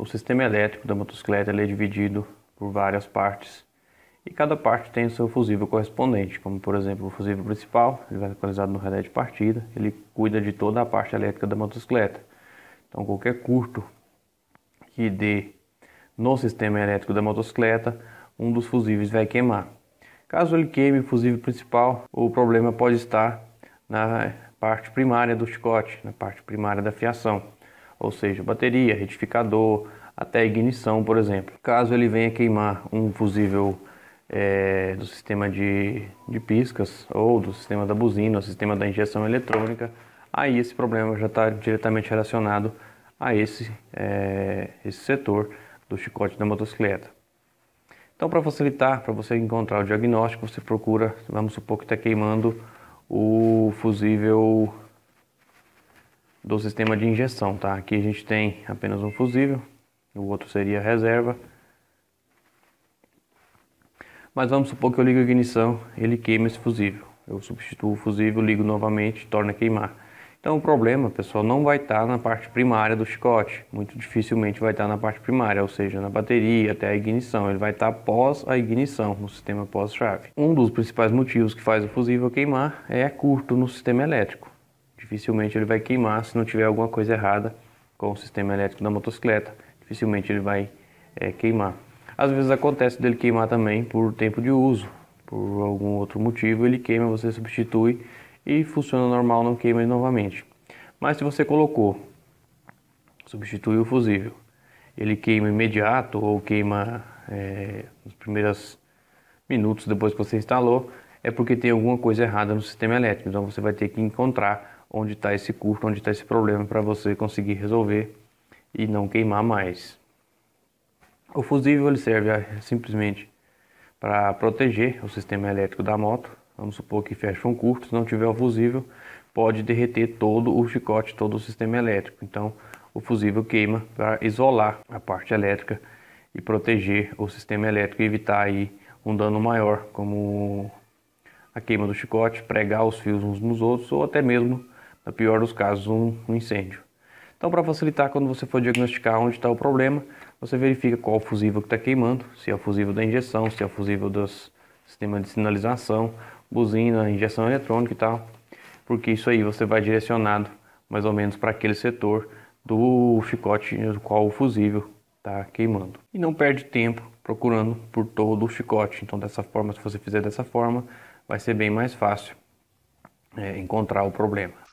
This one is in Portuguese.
O sistema elétrico da motocicleta é dividido por várias partes e cada parte tem o seu fusível correspondente, como por exemplo o fusível principal, ele vai localizado no relé de partida, ele cuida de toda a parte elétrica da motocicleta. Então qualquer curto que dê no sistema elétrico da motocicleta, um dos fusíveis vai queimar. Caso ele queime o fusível principal, o problema pode estar na parte primária do chicote, na parte primária da fiação ou seja, bateria, retificador, até ignição, por exemplo. Caso ele venha queimar um fusível é, do sistema de, de piscas ou do sistema da buzina, ou sistema da injeção eletrônica, aí esse problema já está diretamente relacionado a esse, é, esse setor do chicote da motocicleta. Então, para facilitar, para você encontrar o diagnóstico, você procura, vamos supor que está queimando o fusível do sistema de injeção, tá? Aqui a gente tem apenas um fusível, o outro seria reserva. Mas vamos supor que eu ligo a ignição, ele queima esse fusível. Eu substituo o fusível, ligo novamente, torna a queimar. Então o problema, pessoal, não vai estar tá na parte primária do chicote. Muito dificilmente vai estar tá na parte primária, ou seja, na bateria até a ignição. Ele vai estar tá após a ignição, no sistema pós-chave. Um dos principais motivos que faz o fusível queimar é curto no sistema elétrico dificilmente ele vai queimar se não tiver alguma coisa errada com o sistema elétrico da motocicleta. Dificilmente ele vai é, queimar. Às vezes acontece dele queimar também por tempo de uso, por algum outro motivo ele queima, você substitui e funciona normal, não queima novamente. Mas se você colocou, substitui o fusível, ele queima imediato ou queima é, nos primeiros minutos depois que você instalou, é porque tem alguma coisa errada no sistema elétrico. Então você vai ter que encontrar onde está esse custo, onde está esse problema para você conseguir resolver e não queimar mais. O fusível ele serve simplesmente para proteger o sistema elétrico da moto. Vamos supor que fecha um curto, se não tiver o fusível, pode derreter todo o chicote, todo o sistema elétrico. Então, o fusível queima para isolar a parte elétrica e proteger o sistema elétrico e evitar aí um dano maior, como a queima do chicote, pregar os fios uns nos outros ou até mesmo na é pior dos casos, um, incêndio. Então, para facilitar, quando você for diagnosticar onde está o problema, você verifica qual o fusível que está queimando, se é o fusível da injeção, se é o fusível do sistema de sinalização, buzina, injeção eletrônica e tal, porque isso aí você vai direcionado mais ou menos para aquele setor do chicote no qual o fusível está queimando. E não perde tempo procurando por todo o chicote. Então, dessa forma, se você fizer dessa forma, vai ser bem mais fácil é, encontrar o problema.